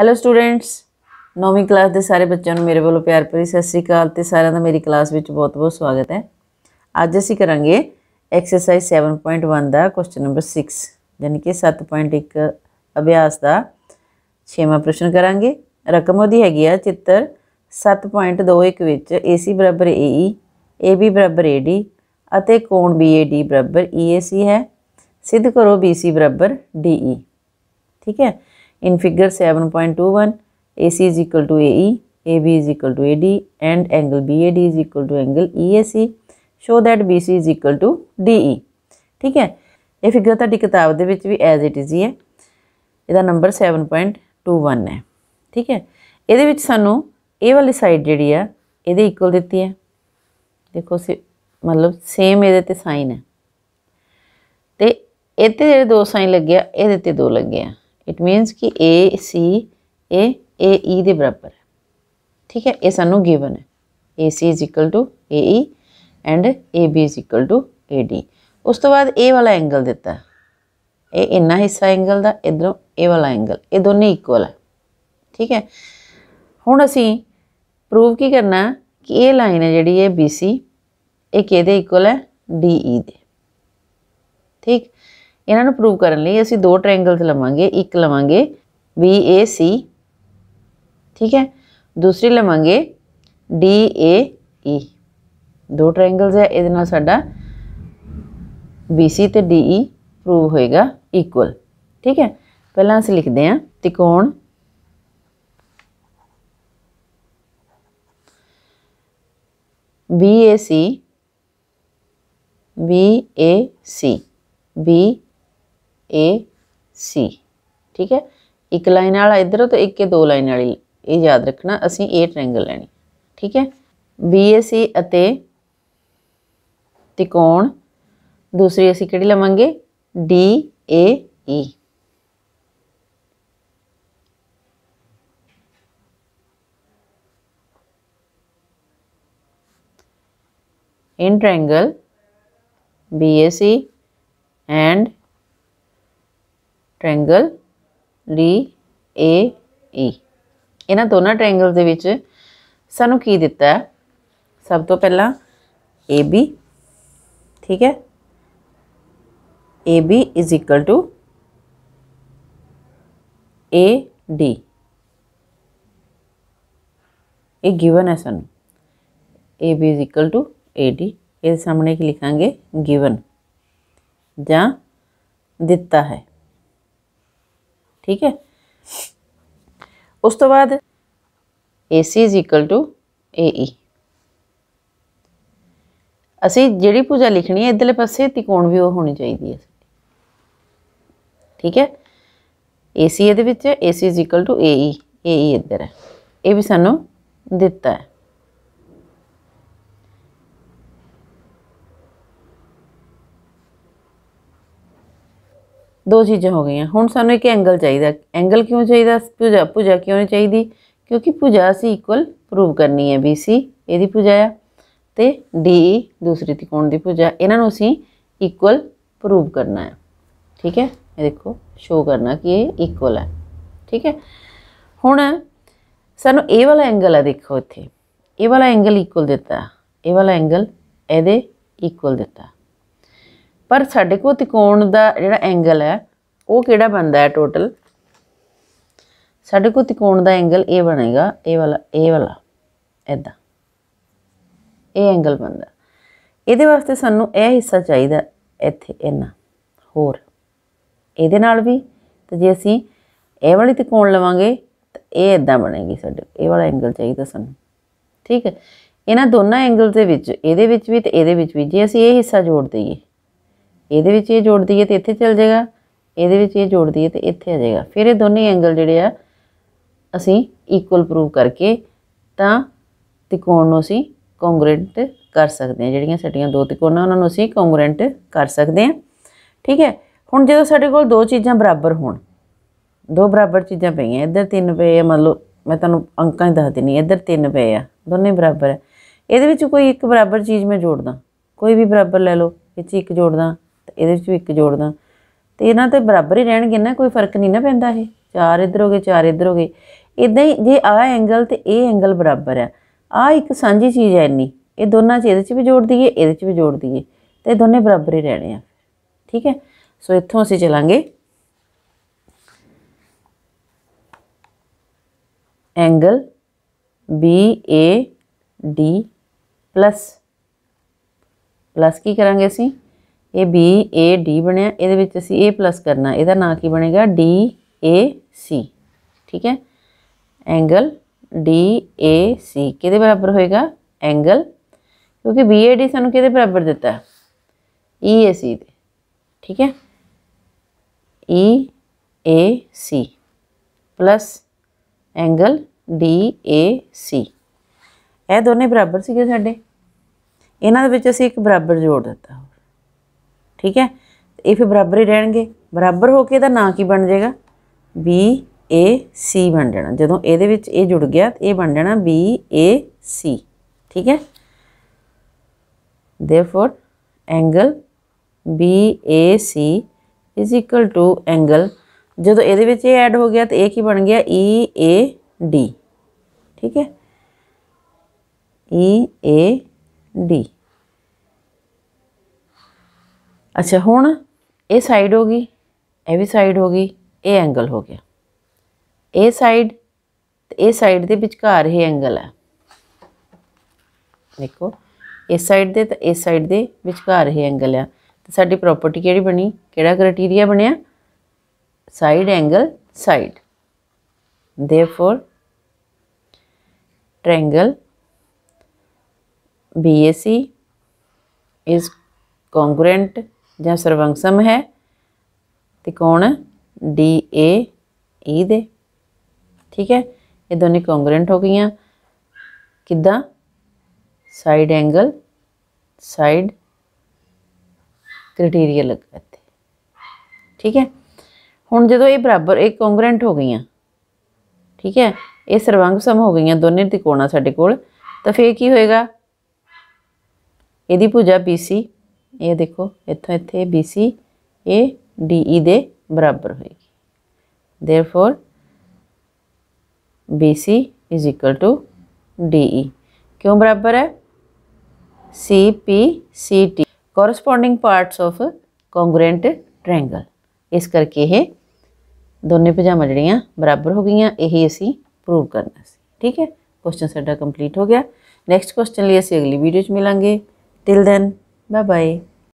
Hello students 9ਵੀਂ class ਦੇ ਸਾਰੇ ਬੱਚਿਆਂ ਨੂੰ ਮੇਰੇ ਵੱਲੋਂ ਪਿਆਰ ਭਰੀ ਸਤਿ ਸ੍ਰੀ ਅਕਾਲ ਤੇ ਸਾਰਿਆਂ ਦਾ ਮੇਰੀ ਕਲਾਸ ਵਿੱਚ ਬਹੁਤ-ਬਹੁਤ ਸਵਾਗਤ ਹੈ ਅੱਜ ਅਸੀਂ ਕਰਾਂਗੇ ਐਕਸਰਸਾਈਜ਼ 7.1 ਦਾ ਕੁਐਸਚਨ ਨੰਬਰ 6 ਯਾਨੀ ਕਿ 7.1 ਅਭਿਆਸ ਦਾ 6ਵਾਂ ਪ੍ਰਸ਼ਨ ਕਰਾਂਗੇ ਰਕਮ ਉਹਦੀ ਹੈਗੀ ਆ ਚਿੱਤਰ 7.21 ਵਿੱਚ AC AE AB AD ਅਤੇ ਕੋਣ BAD EAC ਹੈ ਸਿੱਧ ਕਰੋ BC DE ਠੀਕ ਹੈ In figure 7.21, AC is equal to AE, AB is equal to AD and angle BAD is equal to angle EAC. Show that BC is equal to DE. ਠੀਕ ਹੈ ਇਹ figure ਤੁਹਾਡੀ ਕਿਤਾਬ ਦੇ ਵਿੱਚ ਵੀ ਐਜ਼ ਇਟ ਇਜ਼ ਹੀ ਹੈ ਇਹਦਾ ਨੰਬਰ 7.21 ਹੈ ਠੀਕ ਹੈ ਇਹਦੇ ਵਿੱਚ ਸਾਨੂੰ ਇਹ ਵਾਲੀ ਸਾਈਡ ਜਿਹੜੀ ਆ ਇਹਦੇ ਇਕੁਅਲ ਦਿੱਤੀ ਹੈ ਦੇਖੋ ਮਤਲਬ ਸੇਮ ਇਹਦੇ ਤੇ ਸਾਈਨ ਹੈ ਤੇ ਇੱਥੇ ਜਿਹੜੇ ਦੋ ਸਾਈਨ ਲੱਗਿਆ ਇਹਦੇ ਤੇ ਦੋ ਲੱਗਿਆ ਇਟ ਮੀਨਸ ਕਿ A C A A E ਦੇ ਬਰਾਬਰ ਹੈ ਠੀਕ ਹੈ ਇਹ ਸਾਨੂੰ ਗਿਵਨ ਹੈ AC is equal to AE and AB is equal to AD ਉਸ ਤੋਂ ਬਾਅਦ ਇਹ ਵਾਲਾ ਐਂਗਲ ਦਿੱਤਾ ਇਹ ਇੰਨਾ ਹਿੱਸਾ ਐਂਗਲ ਦਾ ਇਧਰੋਂ ਇਹ ਵਾਲਾ ਐਂਗਲ ਇਹ ਦੋਨੇ ਇਕੁਅਲ ਹੈ ਠੀਕ ਹੈ ਹੁਣ ਅਸੀਂ ਪ੍ਰੂਵ ਕੀ ਕਰਨਾ ਕਿ ਇਹ ਲਾਈਨ ਹੈ ਜਿਹੜੀ ਇਹ BC ਇਹ ਕਿਹਦੇ ਇਕੁਅਲ ਹੈ DE ਦੇ ਠੀਕ ਇਹਨਾਂ ਨੂੰ ਪ੍ਰੂਵ ਕਰਨ ਲਈ ਅਸੀਂ ਦੋ ਟ੍ਰਾਇੰਗਲਸ ਲਵਾਂਗੇ ਇੱਕ ਲਵਾਂਗੇ BAC ਠੀਕ ਹੈ ਦੂਸਰੀ ਲਵਾਂਗੇ DAE ਦੋ ਟ੍ਰਾਇੰਗਲਸ ਹੈ ਇਹਦੇ ਨਾਲ ਸਾਡਾ BC ਤੇ DE ਪ੍ਰੂਵ ਹੋਏਗਾ ਇਕੁਅਲ ਠੀਕ ਹੈ ਪਹਿਲਾਂ ਅਸੀਂ ਲਿਖਦੇ ਹਾਂ ਤਿਕੋਣ BAC BAC B ए सी ठीक है ਇੱਕ ਲਾਈਨ ਵਾਲਾ ਇਧਰੋਂ ਤੇ ਇੱਕ ਇਹ ਦੋ ਲਾਈਨ ਵਾਲੀ ਇਹ ਯਾਦ ਰੱਖਣਾ ਅਸੀਂ ਇਹ ਟ੍ਰਾਇੰਗਲ ਲੈਣੀ ਠੀਕ ਹੈ BAC ਅਤੇ ਤਿਕੋਣ ਦੂਸਰੀ ਅਸੀਂ ਕਿਹੜੀ ਲਵਾਂਗੇ DAE in triangle BAC and triangle D A E ਇਹਨਾਂ ਦੋਨਾਂ ਟ੍ਰਾਇੰਗਲ ਦੇ ਵਿੱਚ ਸਾਨੂੰ ਕੀ ਦਿੱਤਾ ਹੈ ਸਭ ਤੋਂ ਪਹਿਲਾਂ AB ਠੀਕ ਹੈ AB is equal to AD ਇਹ ਗਿਵਨ ਹੈ ਸਾਨੂੰ AB is equal to AD ਇਹ ਸਾਹਮਣੇ ਕੀ ਲਿਖਾਂਗੇ ਗਿਵਨ ਜਾਂ ਦਿੱਤਾ ਹੈ ਠੀਕ ਹੈ ਉਸ ਤੋਂ ਬਾਅਦ AC is equal to AE ਅਸੀਂ ਜਿਹੜੀ ਪੂਜਾ ਲਿਖਣੀ ਹੈ ਇਧਰਲੇ ਪਾਸੇ ਤਿਕੋਣ ਵੀ ਉਹ ਹੋਣੀ ਚਾਹੀਦੀ ਹੈ ਠੀਕ ਹੈ AC ਇਹਦੇ ਵਿੱਚ AC is equal to AE AE ਇੱਧਰ ਹੈ ਇਹ ਵੀ ਸਾਨੂੰ ਦਿੱਤਾ ਹੈ ਦੋ ਚੀਜ਼ਾਂ ਹੋ ਗਈਆਂ ਹੁਣ ਸਾਨੂੰ ਇੱਕ ਐਂਗਲ ਚਾਹੀਦਾ ਐਂਗਲ ਕਿਉਂ ਚਾਹੀਦਾ ਭੁਜਾ ਭੁਜਾ ਕਿਉਂ ਨਹੀਂ ਚਾਹੀਦੀ ਕਿਉਂਕਿ ਭੁਜਾ ਸੀ ਇਕੁਅਲ ਪ੍ਰੂਵ ਕਰਨੀ ਹੈ BC ਇਹਦੀ ਭੁਜਾ ਆ ਤੇ DE ਦੂਸਰੀ ਤਿਕੋਣ ਦੀ ਭੁਜਾ ਇਹਨਾਂ ਨੂੰ ਅਸੀਂ ਇਕੁਅਲ ਪ੍ਰੂਵ ਕਰਨਾ ਹੈ ਠੀਕ ਹੈ ਇਹ ਦੇਖੋ ਸ਼ੋ ਕਰਨਾ ਕਿ ਇਹ ਇਕੁਅਲ ਹੈ ਠੀਕ ਹੈ ਹੁਣ ਸਾਨੂੰ ਇਹ ਵਾਲਾ ਐਂਗਲ ਆ ਦੇਖੋ ਇੱਥੇ ਇਹ ਵਾਲਾ ਐਂਗਲ ਇਕੁਅਲ ਦਿੱਤਾ ਇਹ ਵਾਲਾ ਐਂਗਲ ਇਹਦੇ ਇਕੁਅਲ ਦਿੱਤਾ ਪਰ ਸਾਡੇ ਕੋਲ ਤਿਕੋਣ ਦਾ ਜਿਹੜਾ ਐਂਗਲ ਹੈ ਉਹ ਕਿਹੜਾ ਬਣਦਾ ਹੈ ਟੋਟਲ ਸਾਡੇ ਕੋਲ ਤਿਕੋਣ ਦਾ ਐਂਗਲ ਇਹ ਬਣੇਗਾ ਇਹ ਵਾਲਾ ਇਹ ਵਾਲਾ ਇਦਾਂ ਇਹ ਐਂਗਲ ਬਣਦਾ ਇਹਦੇ ਵਾਸਤੇ ਸਾਨੂੰ ਇਹ ਹਿੱਸਾ ਚਾਹੀਦਾ ਇੱਥੇ ਇਹਨਾਂ ਹੋਰ ਇਹਦੇ ਨਾਲ ਵੀ ਤੇ ਜੇ ਅਸੀਂ ਇਹ ਵਾਲੀ ਤਿਕੋਣ ਲਵਾਂਗੇ ਤਾਂ ਇਹ ਇਦਾਂ ਬਣੇਗੀ ਸਾਡੇ ਇਹ ਵਾਲਾ ਐਂਗਲ ਚਾਹੀਦਾ ਸਾਨੂੰ ਠੀਕ ਹੈ ਇਹਨਾਂ ਦੋਨਾਂ ਐਂਗਲ ਦੇ ਵਿੱਚ ਇਹਦੇ ਵਿੱਚ ਵੀ ਤੇ ਇਹਦੇ ਵਿੱਚ ਵੀ ਜੇ ਅਸੀਂ ਇਹ ਹਿੱਸਾ ਜੋੜ ਦਈਏ ਇਹਦੇ ਵਿੱਚ ਇਹ ਜੋੜ ਦਈਏ ਤੇ ਇੱਥੇ ਚਲ ਜਾਏਗਾ ਇਹਦੇ ਵਿੱਚ ਇਹ ਜੋੜ ਦਈਏ ਤੇ ਇੱਥੇ ਆ ਜਾਏਗਾ ਫਿਰ ਇਹ ਦੋਨੇ ਐਂਗਲ ਜਿਹੜੇ ਆ ਅਸੀਂ ਇਕੁਅਲ ਪ੍ਰੂਵ ਕਰਕੇ ਤਾਂ ਤਿਕੋਣ ਨੂੰ ਅਸੀਂ ਕੰਗਰੈਂਟ ਕਰ ਸਕਦੇ ਹਾਂ ਜਿਹੜੀਆਂ ਸਾਡੀਆਂ ਦੋ ਤਿਕੋਣਾਂ ਉਹਨਾਂ ਨੂੰ ਅਸੀਂ ਕੰਗਰੈਂਟ ਕਰ ਸਕਦੇ ਹਾਂ ਠੀਕ ਹੈ ਹੁਣ ਜਦੋਂ ਸਾਡੇ ਕੋਲ ਦੋ ਚੀਜ਼ਾਂ ਬਰਾਬਰ ਹੋਣ ਦੋ ਬਰਾਬਰ ਚੀਜ਼ਾਂ ਪਈਆਂ ਇੱਧਰ ਤਿੰਨ ਪਏ ਆ ਮਤਲਬ ਮੈਂ ਤੁਹਾਨੂੰ ਅੰਕਾਂ ਹੀ ਦੱਸ ਦਿੰਨੀ ਇੱਧਰ ਤਿੰਨ ਪਏ ਆ ਦੋਨੇ ਬਰਾਬਰ ਹੈ ਇਹਦੇ ਵਿੱਚ ਕੋਈ ਇੱਕ ਬਰਾਬਰ ਚੀਜ਼ ਮੈਂ ਜੋੜਦਾ ਕੋਈ ਵੀ ਬਰਾਬਰ ਲੈ ਲਓ ਇਹ ਚ ਇੱਕ ਜੋੜਦਾ ਤੇ ਇਹਦੇ ਵਿੱਚ ਵੀ ਇੱਕ ਜੋੜਦਾ ਤੇ ਇਹਨਾਂ ਤੇ ਬਰਾਬਰ ਹੀ ਰਹਿਣਗੇ ਨਾ ਕੋਈ ਫਰਕ ਨਹੀਂ ਨਾ ਪੈਂਦਾ ਇਹ ਚਾਰ ਇਧਰ ਹੋਗੇ ਚਾਰ ਇਧਰ ਹੋਗੇ ਇਦਾਂ ਹੀ ਜੇ ਆ ਐਂਗਲ ਤੇ ਇਹ ਐਂਗਲ ਬਰਾਬਰ ਆ ਆ ਇੱਕ ਸਾਂਝੀ ਚੀਜ਼ ਐ ਇੰਨੀ ਇਹ ਦੋਨਾਂ ਚ ਇਹਦੇ ਚ ਵੀ ਜੋੜ ਦਈਏ ਇਹਦੇ ਚ ਵੀ ਜੋੜ ਦਈਏ ਤੇ ਦੋਨੇ ਬਰਾਬਰ ਹੀ ਰਹਿਣੇ ਆ ਠੀਕ ਹੈ ਸੋ ਇੱਥੋਂ ਅਸੀਂ ਚਲਾਂਗੇ ਐਂਗਲ BAD ਪਲੱਸ ਪਲੱਸ ਕੀ ਕਰਾਂਗੇ ਅਸੀਂ ਇਹ B A D ਬਣਿਆ ਇਹਦੇ ਵਿੱਚ ਅਸੀਂ A ਪਲੱਸ ਕਰਨਾ ਇਹਦਾ ਨਾਂ ਕੀ ਬਣੇਗਾ D A C ਠੀਕ ਹੈ ਐਂਗਲ D A C ਕਿਹਦੇ ਬਰਾਬਰ ਹੋਏਗਾ ਐਂਗਲ ਕਿਉਂਕਿ B A D ਸਾਨੂੰ ਕਿਹਦੇ ਬਰਾਬਰ ਦਿੱਤਾ ਹੈ E A C ਦੇ ਠੀਕ ਹੈ E A C plus angle D A C ਇਹ ਦੋਨੇ ਬਰਾਬਰ ਸੀਗੇ ਸਾਡੇ ਇਹਨਾਂ ਦੇ ਵਿੱਚ ਅਸੀਂ ਇੱਕ ਬਰਾਬਰ ਜੋੜ ਦਿੱਤਾ ਠੀਕ ਹੈ ਇਹ ਫਿਰ ਬਰਾਬਰ ਹੀ ਰਹਿਣਗੇ ਬਰਾਬਰ ਹੋ ਕੇ ਇਹਦਾ ਨਾਂ ਕੀ ਬਣ ਜਾਏਗਾ B A C ਬਣ ਜਾਣਾ ਜਦੋਂ ਇਹਦੇ ਵਿੱਚ ਇਹ ਜੁੜ ਗਿਆ ਇਹ ਬਣ ਜਾਣਾ B A C ਠੀਕ ਹੈ therefore angle BAC is equal to angle ਜਦੋਂ ਇਹਦੇ ਵਿੱਚ ਇਹ ਐਡ ਹੋ ਗਿਆ ਤੇ ਇਹ ਕੀ ਬਣ ਗਿਆ EAD ਠੀਕ ਹੈ EAD ਅੱਛਾ ਹੁਣ ਇਹ ਸਾਈਡ ਹੋ ਗਈ ਇਹ ਵੀ ਸਾਈਡ ਹੋ ਗਈ ਇਹ ਐਂਗਲ ਹੋ ਗਿਆ ਇਹ ਸਾਈਡ ਤੇ ਇਹ ਸਾਈਡ ਦੇ ਵਿਚਕਾਰ ਇਹ ਐਂਗਲ ਹੈ ਦੇਖੋ ਇਸ ਸਾਈਡ ਦੇ ਤੇ ਇਸ ਸਾਈਡ ਦੇ ਵਿਚਕਾਰ ਇਹ ਐਂਗਲ ਆ ਤੇ ਸਾਡੀ ਪ੍ਰਾਪਰਟੀ ਕਿਹੜੀ ਬਣੀ ਕਿਹੜਾ ਕ੍ਰਾਈਟੇਰੀਆ ਬਣਿਆ side angle side therefore triangle BAC is congruent ਜਾਂ ਸਰਵੰਗਸਮ ਹੈ ਤਿਕੋਣ ਡੀ ਏ ਈ ਦੇ ਠੀਕ ਹੈ ਇਹ ਦੋਨੇ ਕੌਂਗਰੈਂਟ ਹੋ ਗਈਆਂ ਕਿੱਦਾਂ ਸਾਈਡ ਐਂਗਲ ਸਾਈਡ ਕ੍ਰਾਈਟੇਰੀਆ ਲੱਗਾ ਇੱਥੇ ਠੀਕ ਹੈ ਹੁਣ ਜਦੋਂ ਇਹ ਬਰਾਬਰ ਇਹ ਕੌਂਗਰੈਂਟ ਹੋ ਗਈਆਂ ਠੀਕ ਹੈ ਇਹ ਸਰਵੰਗ ਸਮ ਹੋ ਗਈਆਂ ਦੋਨੇ ਤਿਕੋਣਾ ਸਾਡੇ ਕੋਲ ਤਾਂ ਫੇਰ ਕੀ ਹੋਏਗਾ ਇਹਦੀ ਭੁਜਾ BC ये देखो इतों इतने B C A D E दे बराबर होगी therefore B C is equal to D E क्यों बराबर है C P C T corresponding parts of congruent triangle इस करके ये दोनों पजामा जड़ियाँ बराबर हो गई यही असी प्रूव करना से ठीक है क्वेश्चन साढ़ा कंप्लीट हो गया नैक्सट क्वेश्चन लिए असं अगली वीडियो मिलेंगे टिल दैन Bye bye.